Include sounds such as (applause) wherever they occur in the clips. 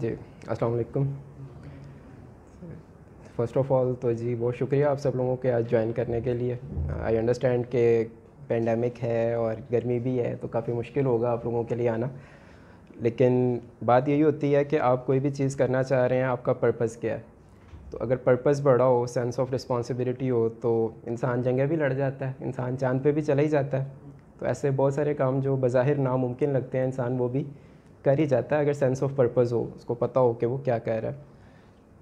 जी अस्सलाम वालेकुम first of all तो जी बहुत शुक्रिया आप सब लोगों के आज ज्वाइन करने के लिए आई अंडरस्टैंड के पेंडेमिक है और गर्मी भी है तो काफ़ी मुश्किल होगा आप लोगों के लिए आना लेकिन बात यही होती है कि आप कोई भी चीज़ करना चाह रहे हैं आपका पर्पज़ क्या है तो अगर पर्पज़ बड़ा हो सेंस ऑफ रिस्पॉन्सिबिलिटी हो तो इंसान जंगे भी लड़ जाता है इंसान चांद पे भी चला ही जाता है तो ऐसे बहुत सारे काम जो बज़ाहिर नामुमकिन लगते हैं इंसान वो भी कर ही जाता है अगर सेंस ऑफ पर्पज़ हो उसको पता हो कि वो क्या कह रहा है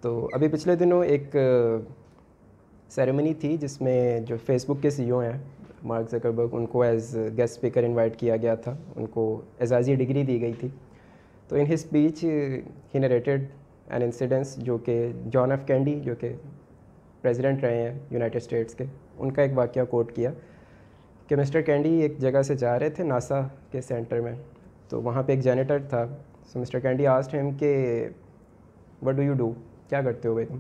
तो अभी पिछले दिनों एक सेरेमनी थी जिसमें जो फेसबुक के सीईओ e हैं मार्क जकरबर्ग उनको एज गेस्ट स्पीकर इनवाइट किया गया था उनको एजाजी डिग्री दी गई थी तो in speech he narrated an incidence जो कि जॉन एफ कैंडी जो कि प्रेसिडेंट रहे हैं यूनाइटेड स्टेट्स के उनका एक वाक्य कोट किया कि मिस्टर कैंडी एक जगह से जा रहे थे नासा के सेंटर में तो वहाँ पे एक जेनेटर था so mister Candy asked him के वट डू यू डू क्या करते हो भाई तुम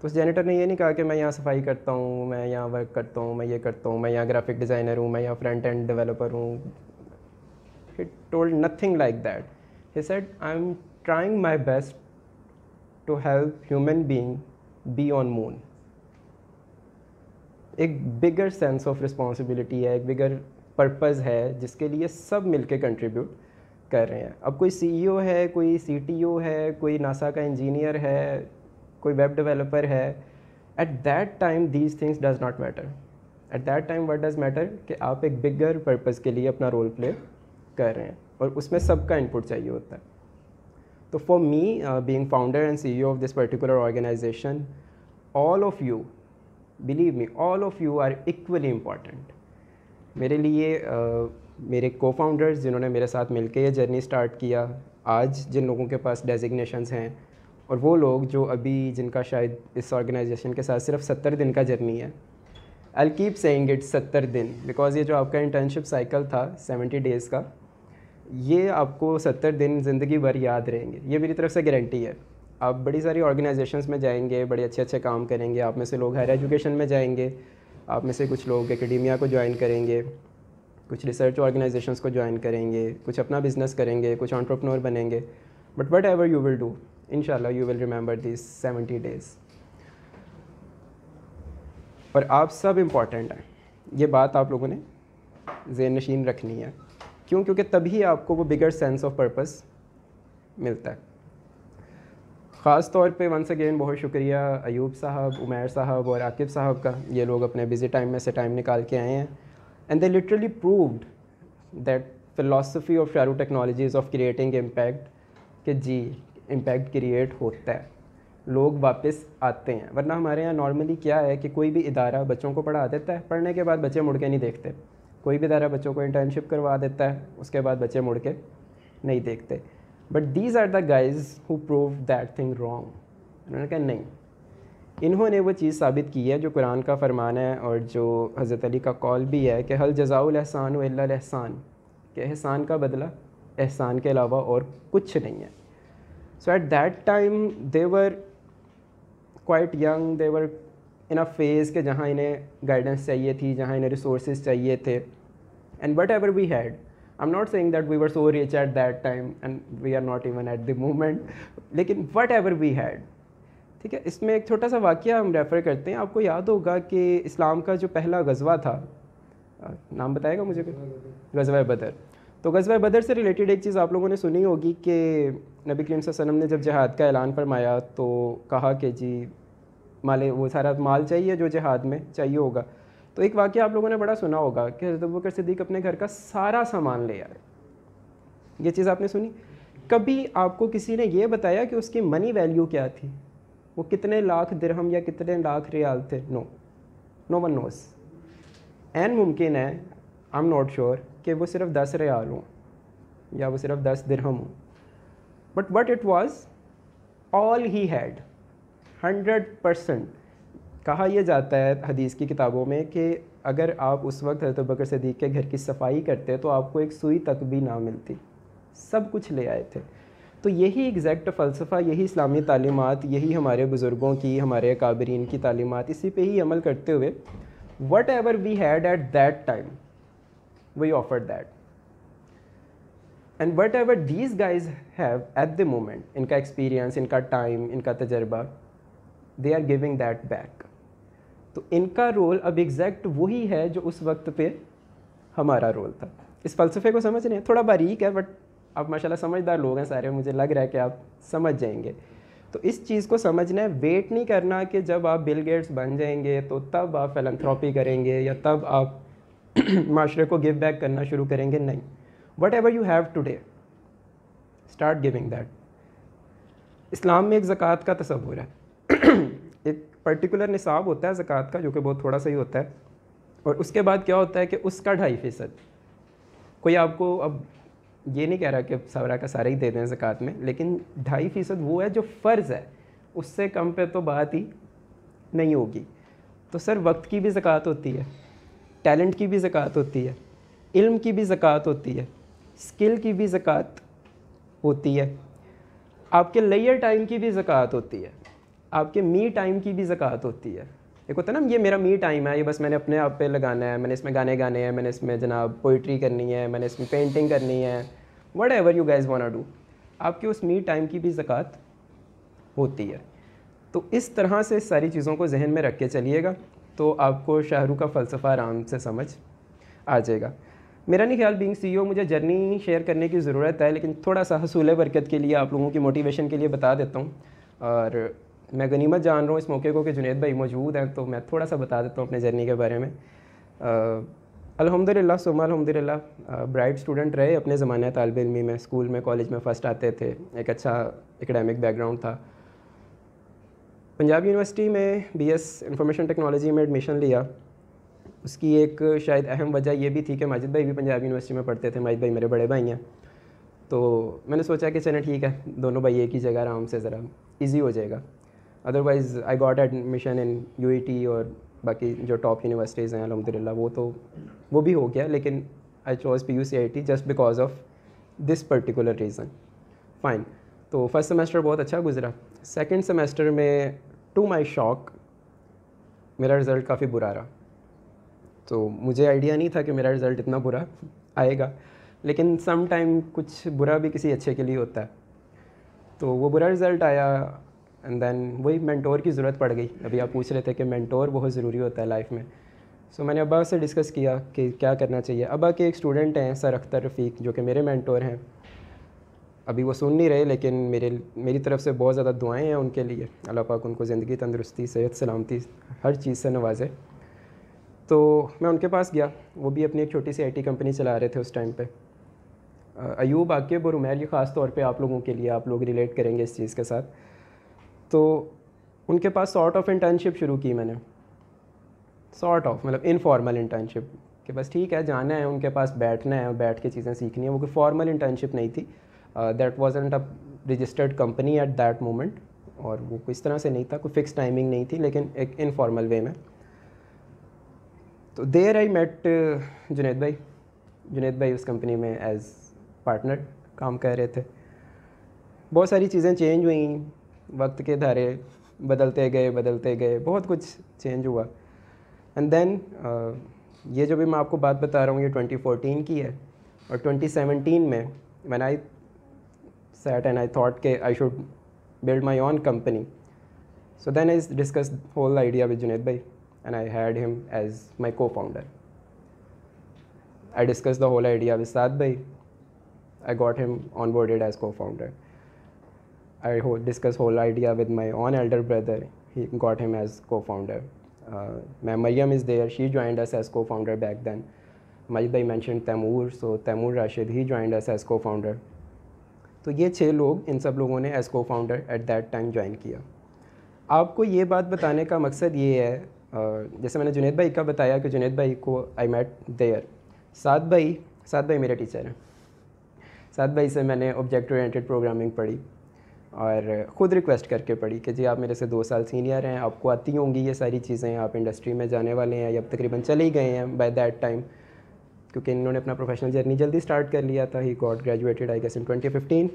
तो उस जेनेटर ने ये नहीं कहा कि मैं यहाँ सफाई करता हूँ मैं यहाँ वर्क करता हूँ मैं ये करता हूँ मैं यहाँ ग्राफिक डिज़ाइनर हूँ मैं यहाँ फ्रंट एंड डेवलपर हूँ told nothing like that he said I am trying my best to help human being be on moon एक बिगर सेंस ऑफ रिस्पॉन्सिबिलिटी है एक बिगर पर्पज़ है जिसके लिए सब मिलके कंट्रीब्यूट कर रहे हैं अब कोई सीईओ e है कोई सीटीओ है कोई नासा का इंजीनियर है कोई वेब डेवलपर है at that time these things does not matter at that time what does matter कि आप एक बिगर पर्पज़ के लिए अपना रोल प्ले कर रहे हैं और उसमें सबका इनपुट चाहिए होता है तो for me being founder and CEO of this particular organization all of you believe me all of you are equally important मेरे लिए आ, मेरे को फाउंडर्स जिन्होंने मेरे साथ मिलकर ये जर्नी स्टार्ट किया आज जिन लोगों के पास डेजिग्नेशंस हैं और वो लोग जो अभी जिनका शायद इस ऑर्गेनाइजेशन के साथ सिर्फ सत्तर दिन का जर्नी है आई कीप सेइंग इट सत्तर दिन बिकॉज ये जो आपका इंटर्नशिप साइकिल था सेवेंटी डेज़ का ये आपको सत्तर दिन ज़िंदगी भर याद रहेंगे ये मेरी तरफ से गारंटी है आप बड़ी सारी ऑर्गेनाइजेशंस में जाएंगे बड़े अच्छे अच्छे काम करेंगे आप में से लोग हायर एजुकेशन में जाएंगे आप में से कुछ लोग एकेडमिया को ज्वाइन करेंगे कुछ रिसर्च ऑर्गेनाइजेशंस को ज्वाइन करेंगे कुछ अपना बिजनेस करेंगे कुछ ऑन्टरप्रनोर बनेंगे but what you will do in you will remember this seventy days और आप सब इम्पॉर्टेंट हैं ये बात आप लोगों ने जेन नशीन रखनी है क्यों क्योंकि तभी आपको वो बिगर सेंस ऑफ पर्पस मिलता है ख़ास तौर पे वंस अगेन बहुत शुक्रिया अयूब साहब उमैर साहब और आकिब साहब का ये लोग अपने बिज़ी टाइम में से टाइम निकाल के आए हैं and they literally proved that philosophy of Sharu technologies of creating impact कि जी इम्पैक्ट क्रिएट होता है लोग वापस आते हैं वरना हमारे यहाँ नॉर्मली क्या है कि कोई भी इदारा बच्चों को पढ़ा देता है पढ़ने के बाद बच्चे मुड़ के नहीं देखते कोई भी इदारा बच्चों को इंटर्नशिप करवा देता है उसके बाद बच्चे मुड़ के नहीं देखते but these are the guys who prove that thing wrong उन्होंने कहा नहीं इन्होंने वो चीज़ साबित की है जो कुरान का फरमान है और जो हज़रत अली का कॉल भी है कि हल जजाउल एहसान एहसान कि एहसान का बदला एहसान के अलावा और कुछ नहीं है so at that time they were quite young they were in a phase के जहाँ इन्हें गाइडेंस चाहिए थी जहाँ इन्हें रिसोर्स चाहिए थे and what we had I am not saying that we were so rich at that time and we are not even at the moment लेकिन वट एवर वी हैड ठीक है इसमें एक छोटा सा वाक्य हम रेफ़र करते हैं आपको याद होगा कि इस्लाम का जो पहला गजवा था नाम बताएगा मुझे गजवा बदर तो गजवा बदर से रिलेटेड एक चीज़ आप लोगों ने सुनी होगी कि नबी करीम वसम ने जब जहाद का ऐलान फरमाया तो कहा कि जी माले वो सारा माल चाहिए जो जहाद में चाहिए होगा तो एक वाक्य आप लोगों ने बड़ा सुना होगा कि हज़रत अबूबकर सिद्दीक अपने घर का सारा सामान ले आए ये चीज़ आपने सुनी कभी आपको किसी ने यह बताया कि उसकी मनी वैल्यू क्या थी वो कितने लाख दिरहम या कितने लाख रियाल थे नो नो वन नोस एन मुमकिन है आई एम नॉट श्योर कि वो सिर्फ दस रियाल हों या वो सिर्फ दस दिरहम हों but what it was all he had hundred percent कहा यह जाता है हदीस की किताबों में कि अगर आप उस वक्त हजरत बकर सदीक के घर की सफाई करते तो आपको एक सुई तक भी ना मिलती सब कुछ ले आए थे तो यही एग्जैक्ट फ़लसफ़ा यही इस्लामी तालीमत यही हमारे बुज़ुर्गों की हमारे काबरीन की तालीमत इसी पे ही अमल करते हुए what we had at that time we offer that and what these guys have at the moment इनका एक्सपीरियंस इनका टाइम इनका तजर्बा they are giving that back तो इनका रोल अब एग्जैक्ट वही है जो उस वक्त पे हमारा रोल था इस फलसफे को समझ रहे हैं थोड़ा बारीक है बट आप माशाल्लाह समझदार लोग हैं सारे मुझे लग रहा है कि आप समझ जाएंगे तो इस चीज़ को समझना है वेट नहीं करना कि जब आप बिल गेट्स बन जाएंगे तो तब आप फिलंथ्रॉपी करेंगे या तब आप (clears throat) माशरे को गिव बैक करना शुरू करेंगे नहीं what you have they start giving that Islam में एक ज़क़़त का तस्वुर है (clears throat) एक पर्टिकुलर निसाब होता है ज़क़़त का जो कि बहुत थोड़ा सा ही होता है और उसके बाद क्या होता है कि उसका ढाई फ़ीसद कोई आपको अब ये नहीं कह रहा कि सारा का सारा ही दे दें ज़क़़त में लेकिन ढाई फ़ीसद वो है जो फ़र्ज़ है उससे कम पे तो बात ही नहीं होगी तो सर वक्त की भी ज़क़़त होती है टैलेंट की भी ज़क़़त होती है इल्म की भी ज़क़़त होती है स्किल की भी ज़क़़त होती है आपके लेयर टाइम की भी ज़क़़त होती है आपके मी टाइम की भी ज़क़ात होती है एक होता है ना ये मेरा मी टाइम है ये बस मैंने अपने आप पे लगाना है मैंने इसमें गाने गाने हैं मैंने इसमें जनाब पोइट्री करनी है मैंने इसमें पेंटिंग करनी है what you guys want do आपके उस मी टाइम की भी जक़ात होती है तो इस तरह से सारी चीज़ों को जहन में रख के चलिएगा तो आपको शाहरुख का फ़लसफ़ा आराम से समझ आ जाएगा मेरा नहीं ख्याल बींग सी मुझे जर्नी शेयर करने की ज़रूरत है लेकिन थोड़ा सा हसूल बरकत के लिए आप लोगों की मोटिवेशन के लिए बता देता हूँ और मैं गनीमत जान रहा हूँ इस मौके को कि जुनेद भाई मौजूद हैं तो मैं थोड़ा सा बता देता हूँ अपने जर्नी के बारे में अलहमदिल्ला सुमा अलहमदिल्ला ब्राइट स्टूडेंट रहे अपने ज़माने तालब इलमी में स्कूल में कॉलेज में फ़र्स्ट आते थे एक अच्छा एकेडमिक बैकग्राउंड था पंजाब यूनिवर्सिटी में बी एस इंफॉर्मेशन टेक्नोलॉजी में एडमिशन लिया उसकी एक शायद अहम वजह यह भी थी कि माजिद भाई भी पंजाब यूनिवर्सिटी में पढ़ते थे माजिद भाई मेरे बड़े भाई हैं तो मैंने सोचा कि चलें ठीक है दोनों भाई एक ही जगह आराम से ज़रा ईज़ी हो जाएगा otherwise I got admission in U और बाकी जो टॉप यूनिवर्सिटीज़ हैं अलहमदिल्ला वो तो वो भी हो गया लेकिन I chose P U C I T just because of this particular reason fine तो फर्स्ट सेमेस्टर बहुत अच्छा गुजरा सेकेंड सेमेस्टर में टू माई शॉक मेरा रिज़ल्ट काफ़ी बुरा रहा तो मुझे आइडिया नहीं था कि मेरा रिज़ल्ट इतना बुरा आएगा लेकिन सम टाइम कुछ बुरा भी किसी अच्छे के लिए होता है तो वो बुरा रिज़ल्ट आया एंड देन वही मैंटोर की ज़रूरत पड़ गई अभी आप पूछ रहे थे कि मैंटोर बहुत ज़रूरी होता है लाइफ में सो so, मैंने अबा से डिस्कस किया कि क्या करना चाहिए अबा के एक स्टूडेंट हैं सर अख्तर रफ़ीक जो कि मेरे मैंटोर हैं अभी वो सुन नहीं रहे लेकिन मेरे मेरी तरफ से बहुत ज़्यादा दुआएं हैं उनके लिए अल्लाह पाक उनको ज़िंदगी तंदरुस्ती सेहत सलामती हर चीज़ से नवाजे तो मैं उनके पास गया वो भी अपनी एक छोटी सी आईटी कंपनी चला रहे थे उस टाइम पे अयूब आके और ये ख़ास तौर पे आप लोगों के लिए आप लोग रिलेट करेंगे इस चीज़ के साथ तो उनके पास सॉर्ट ऑफ इंटर्नशिप शुरू की मैंने सॉर्ट ऑफ मतलब इनफॉर्मल इंटर्नशिप कि बस ठीक है जाना है उनके पास बैठना है और बैठ के चीज़ें सीखनी है वो कोई फॉर्मल इंटर्नशिप नहीं थी that was and a registered company at that moment और वो इस तरह से नहीं था कोई फिक्स टाइमिंग नहीं थी लेकिन एक इनफॉर्मल वे में तो देर आई मेट जुनेद भाई जुनेद भाई उस कंपनी में एज पार्टनर काम कर रहे थे बहुत सारी चीज़ें चेंज हुई वक्त के धारे बदलते गए बदलते गए बहुत कुछ चेंज हुआ एंड देन uh, ये जो भी मैं आपको बात बता रहा हूँ ये 2014 की है और 2017 में man I set and I thought के I should build my own company so then I discuss whole idea with Junaid भाई and I had him as my cofounder I discuss the whole idea with Saad भाई I got him on boarded as cofounder I ho- discussed whole idea with my own elder brother. He got him as co-founder. Uh, my Maryam is there. She joined us as co-founder back then. Majid bhai mentioned Tamur, so Tamur Rashid, he joined us as co-founder. तो ये छः लोग इन सब लोगों ने as cofounder at that time join किया आपको ये बात बताने का मकसद ये है जैसे मैंने जुनेद भाई का बताया कि जुनेद भाई को आई मेट देयर सात भाई सात भाई मेरे टीचर हैं सात भाई से मैंने ऑब्जेक्ट ओरिएंटेड प्रोग्रामिंग पढ़ी और ख़ुद रिक्वेस्ट करके पढ़ी कि जी आप मेरे से दो साल सीनियर हैं आपको आती होंगी ये सारी चीज़ें आप इंडस्ट्री में जाने वाले हैं या अब तकरीबन चले ही गए हैं बाय दैट टाइम क्योंकि इन्होंने अपना प्रोफेशनल जर्नी जल्दी स्टार्ट कर लिया था he got graduated I guess in 2015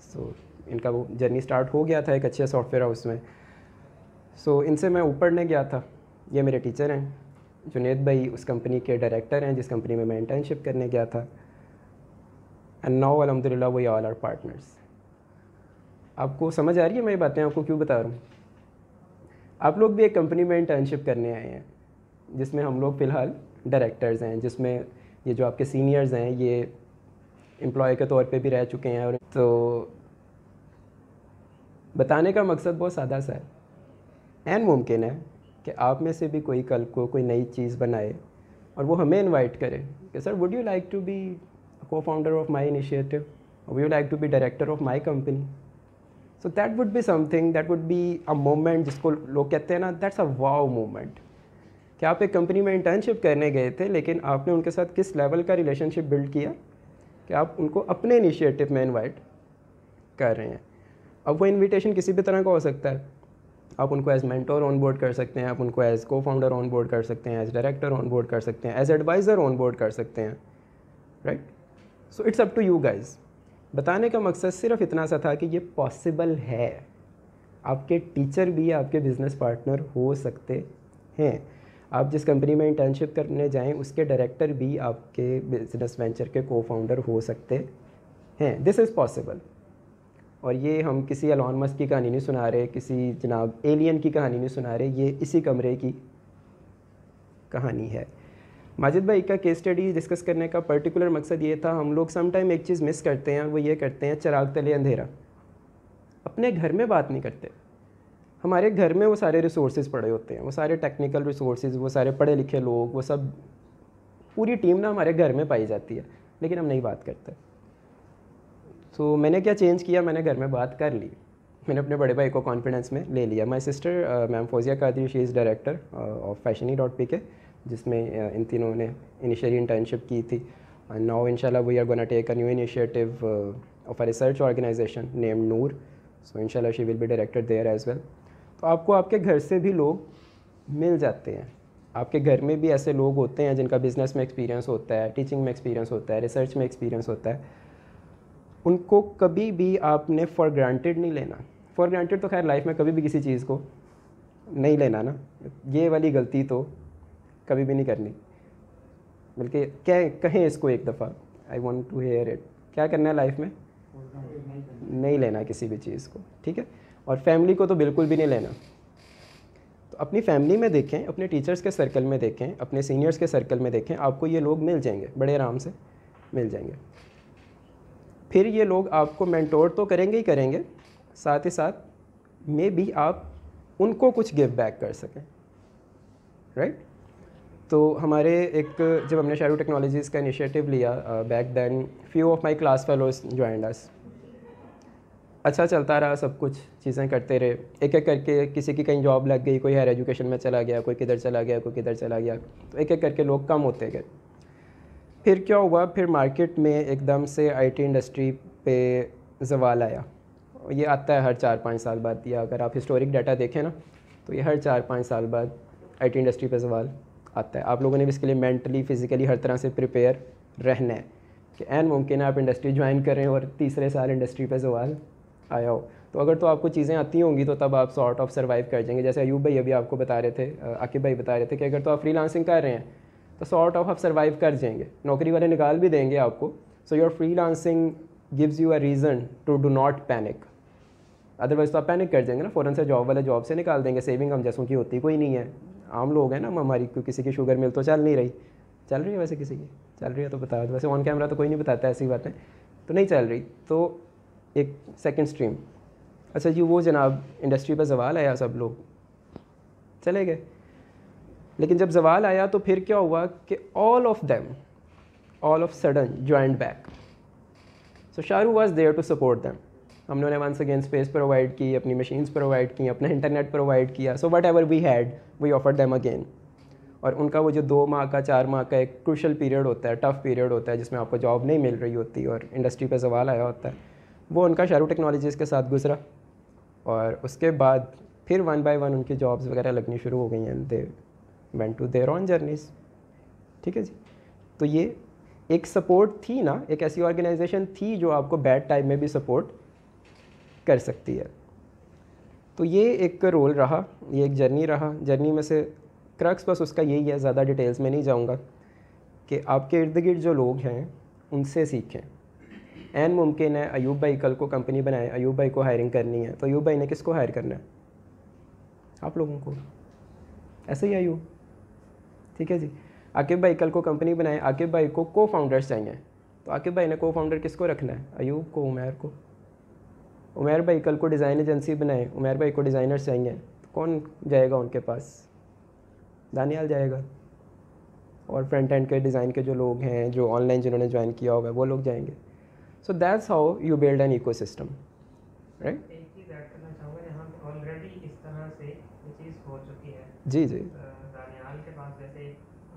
so so, इनका वो जर्नी स्टार्ट हो गया था एक अच्छे सॉफ्टवेयर हाउस में सो so, इनसे मैं ऊपर ने गया था ये मेरे टीचर हैं जुनेद भाई उस कंपनी के डायरेक्टर हैं जिस कंपनी में मैं इंटर्नशिप करने गया था एंड नाउ अलहमदिल्ला वी ऑल आर पार्टनर्स आपको समझ आ रही है मैं ये बातें आपको क्यों बता रहा हूँ आप लोग भी एक कंपनी में इंटर्नशिप करने आए हैं जिसमें हम लोग फ़िलहाल डायरेक्टर्स हैं जिसमें ये जो आपके सीनियर्स हैं ये एम्प्लॉय के तौर पे भी रह चुके हैं और तो बताने का मकसद बहुत सादा सा है एन मुमकिन है कि आप में से भी कोई कल को कोई नई चीज़ बनाए और वो हमें इनवाइट करे कि sir would you like to be cofounder of my initiative we you like to be director of my company so that would be something that would be a moment जिसको लोग कहते हैं ना that's a wow moment कि आप एक company में internship करने गए थे लेकिन आपने उनके साथ किस लेवल का रिलेशनशिप बिल्ड किया कि आप उनको अपने इनिशिएटिव में इनवाइट कर रहे हैं अब वो इनविटेशन किसी भी तरह का हो सकता है आप उनको एज मेंटोर ऑन बोर्ड कर सकते हैं आप उनको एज को फाउंडर ऑन बोर्ड कर सकते हैं एज डायरेक्टर ऑन बोर्ड कर सकते हैं एज एडवाइज़र ऑन बोर्ड कर सकते हैं right so it's up to you guys बताने का मकसद सिर्फ इतना सा था कि ये पॉसिबल है आपके टीचर भी आपके बिज़नेस पार्टनर हो सकते हैं आप जिस कंपनी में इंटर्नशिप करने जाएं उसके डायरेक्टर भी आपके बिज़नेस वेंचर के को फाउंडर हो सकते हैं दिस इज़ पॉसिबल और ये हम किसी अलॉन मस्क की कहानी नहीं सुना रहे किसी जनाब एलियन की कहानी नहीं सुना रहे ये इसी कमरे की कहानी है माजिद भाई का केस स्टडी डिस्कस करने का पर्टिकुलर मकसद ये था हम लोग समटाइम एक चीज़ मिस करते हैं वो ये करते हैं चराग तले अंधेरा अपने घर में बात नहीं करते हमारे घर में वो सारे रिसोर्सेज पड़े होते हैं वो सारे टेक्निकल रिसोर्सेज वो सारे पढ़े लिखे लोग वो सब पूरी टीम ना हमारे घर में पाई जाती है लेकिन हम नहीं बात करते सो so, मैंने क्या चेंज किया मैंने घर में बात कर ली मैंने अपने बड़े भाई को कॉन्फिडेंस में ले लिया my sister ma'am Fauzia Qadri she is director of Fashioni dot P K जिसमें इन तीनों ने इनिशियली इंटर्नशिप की थी एंड नाउ इंशाल्लाह we are gonna take a new initiative of a research organization name Noor so इंशाल्लाह she will be directed there as well तो आपको आपके घर से भी लोग मिल जाते हैं आपके घर में भी ऐसे लोग होते हैं जिनका बिज़नेस में एक्सपीरियंस होता है टीचिंग में एक्सपीरियंस होता है रिसर्च में एक्सपीरियंस होता है उनको कभी भी आपने फॉर ग्रांटेड नहीं लेना फॉर ग्रांटेड तो खैर लाइफ में कभी भी किसी चीज़ को नहीं लेना ना ये वाली गलती तो कभी भी नहीं करनी बल्कि क्या कहें इसको एक दफ़ा I want to hear it क्या करना है लाइफ में नहीं लेना किसी भी चीज़ को ठीक है और फैमिली को तो बिल्कुल भी नहीं लेना तो अपनी फैमिली में देखें अपने टीचर्स के सर्कल में देखें अपने सीनियर्स के सर्कल में देखें आपको ये लोग मिल जाएंगे बड़े आराम से मिल जाएंगे फिर ये लोग आपको मैंटोर तो करेंगे ही करेंगे साथ ही साथ मे भी आप उनको कुछ गिव बैक कर सकें राइट right? तो हमारे एक जब हमने शारू टेक्नोलॉजीज़ का इनिशिएटिव लिया back then few of my class fellows joined us अच्छा चलता रहा सब कुछ चीज़ें करते रहे एक एक करके किसी की कहीं जॉब लग गई कोई हायर एजुकेशन में चला गया कोई किधर चला गया कोई किधर चला गया तो एक एक करके लोग कम होते गए फिर क्या हुआ फिर मार्केट में एकदम से आई इंडस्ट्री पे जवाल आया ये आता है हर चार पाँच साल बाद या अगर आप हिस्टोरिक डाटा देखें ना तो ये हर चार पाँच साल बाद आईटी इंडस्ट्री पे सवाल आता है आप लोगों ने भी इसके लिए मेंटली फिज़िकली हर तरह से प्रिपेयर रहना है कि एन मुमकिन है आप इंडस्ट्री ज्वाइन करें और तीसरे साल इंडस्ट्री पर सवाल आया हो तो अगर तो आपको चीज़ें आती होंगी तो तब आप सॉर्ट ऑफ सर्वाइव कर जाएंगे जैसे अयूब भाई अभी आपको बता रहे थे आकिब भाई बता रहे थे कि अगर तो आप लांसिंग कर रहे हैं तो सॉर्ट ऑफ आप सर्वाइव कर जाएंगे नौकरी वाले निकाल भी देंगे आपको so your freelancing gives you a reason to do not panic otherwise तो आप पैनिक कर जाएंगे ना फ़ौरन से जॉब वाले जॉब से निकाल देंगे सेविंग हम जैसों की होती कोई नहीं है आम लोग हैं ना हमारी क्योंकि किसी की शुगर मिल तो चल नहीं रही चल रही है वैसे किसी की चल रही है तो बता वैसे ऑन कैमरा तो कोई नहीं बताता ऐसी बातें तो नहीं चल रही तो एक सेकेंड स्ट्रीम अच्छा जी वो जनाब इंडस्ट्री पर जवाल आया सब लोग चले गए लेकिन जब जवाल आया तो फिर क्या हुआ कि all of them all of sudden joined back so Shahrukh was there to support them हम लोगों ने वंस अगेन स्पेस प्रोवाइड की अपनी मशीन्स प्रोवाइड की अपना इंटरनेट प्रोवाइड किया so what we had we offer them again और उनका वो जो दो माह का चार माह का एक क्रूशल पीरियड होता है टफ पीरियड होता है जिसमें आपको जॉब नहीं मिल रही होती और इंडस्ट्री पर सवाल आया होता है वो उनका शाहरुख टेक्नोलॉजीज़ के साथ गुजरा और उसके बाद फिर वन बाय वन उनकी जॉब्स वगैरह लगनी शुरू हो गई and they went to their own journeys ठीक है जी तो ये एक सपोर्ट थी ना एक ऐसी ऑर्गेनाइजेशन थी जो आपको बैड टाइम में भी सपोर्ट कर सकती है तो ये एक रोल रहा ये एक जर्नी रहा जर्नी में से क्रक्स बस उसका यही है ज़्यादा डिटेल्स में नहीं जाऊँगा कि आपके इर्द गिर्द जो लोग हैं उनसे सीखें एन मुमकिन है अयूब भाई कल को कंपनी बनाए अयूब भाई को हायरिंग करनी है तो अयूब भाई ने किसको हायर करना है आप लोगों को ऐसे ही अयूब ठीक है जी आकिब भाई कल को कंपनी बनाए आकिब भाई को को फाउंडर्स चाहिए तो आकिब भाई ने को फाउंडर किसको रखना है अयूब को उमेर को उमेर भाई कल को डिज़ाइन एजेंसी बनाए उमेर भाई को डिज़ाइनर चाहिए तो कौन जाएगा उनके पास दानियाल जाएगा और फ्रंट एंड के डिज़ाइन के जो लोग हैं जो ऑनलाइन जिन्होंने ज्वाइन किया होगा वो लोग जाएंगे so that's how you build an ecosystem right जी जी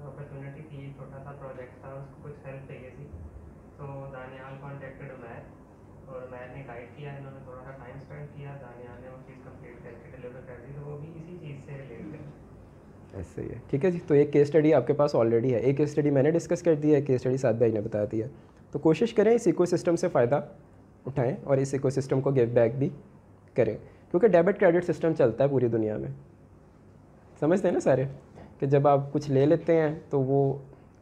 अपॉर्चुनिटी थी छोटा सा प्रोजेक्ट था उसको कुछ हेल्प चाहिए थी तो दानियाल कॉन्टेक्टेड और मैंने गाइड किया इन्होंने थोड़ा सा टाइम स्पेंड किया दानिया आने वो चीज़ कंप्लीट करके डिलीवर कर दी तो वो भी इसी चीज़ से रिलेटेड ऐसे ही है ठीक है जी तो एक केस स्टडी आपके पास ऑलरेडी है एक केस स्टडी मैंने डिस्कस कर दी है केस स्टडी साथ भाई ने बता दी है तो कोशिश करें इस इको सिस्टम से फ़ायदा उठाएं और इस इको सिस्टम को गिव बैक भी करें क्योंकि डेबिट क्रेडिट सिस्टम चलता है पूरी दुनिया में समझते हैं ना सारे कि जब आप कुछ ले लेते हैं तो वो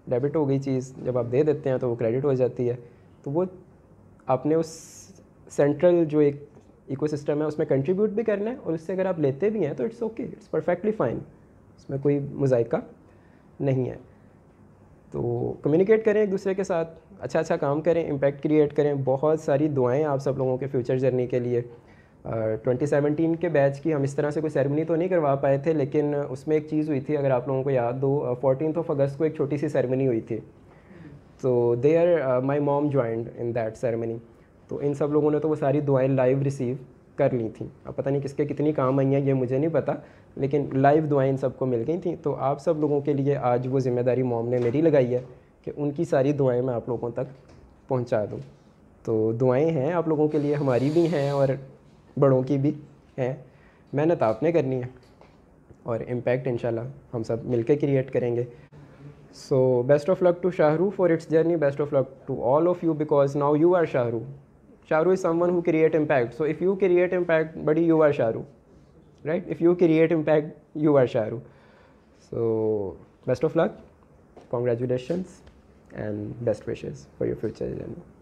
डेबिट हो गई चीज़ जब आप दे देते हैं तो वो क्रेडिट हो जाती है तो वो आपने उस सेंट्रल जो एक इको है उसमें कंट्रीब्यूट भी करना है और उससे अगर आप लेते भी हैं तो it's okay it's perfectly fine उसमें कोई मुजायका नहीं है तो कम्युनिकेट करें एक दूसरे के साथ अच्छा अच्छा काम करें इम्पैक्ट क्रिएट करें बहुत सारी दुआएं आप सब लोगों के फ्यूचर जर्नी के लिए ट्वेंटी सेवनटीन के बैच की हम इस तरह से कोई सेरेमनी तो नहीं करवा पाए थे लेकिन उसमें एक चीज़ हुई थी अगर आप लोगों को याद दो फोर्टीन ऑफ अगस्त को एक छोटी सी सेरेमनी हुई थी तो they are my mom joined in that ceremony तो इन सब लोगों ने तो वो सारी दुआएं लाइव रिसीव कर ली थी अब पता नहीं किसके कितनी काम आई हैं ये मुझे नहीं पता लेकिन लाइव दुआएं इन सबको मिल गई थी तो आप सब लोगों के लिए आज वो ज़िम्मेदारी मोम ने मेरी लगाई है कि उनकी सारी दुआएं मैं आप लोगों तक पहुंचा दूं तो दुआएं हैं आप लोगों के लिए हमारी भी हैं और बड़ों की भी हैं मेहनत आपने करनी है और इम्पैक्ट इन हम सब मिल क्रिएट करेंगे so best of luck to Shahrukh for its journey best of luck to all of you because now you are Shahrukh Sharu is someone who create impact. So if you create impact, buddy, you are Sharu, right? If you create impact, you are Sharu. So best of luck, congratulations, and best wishes for your future journey.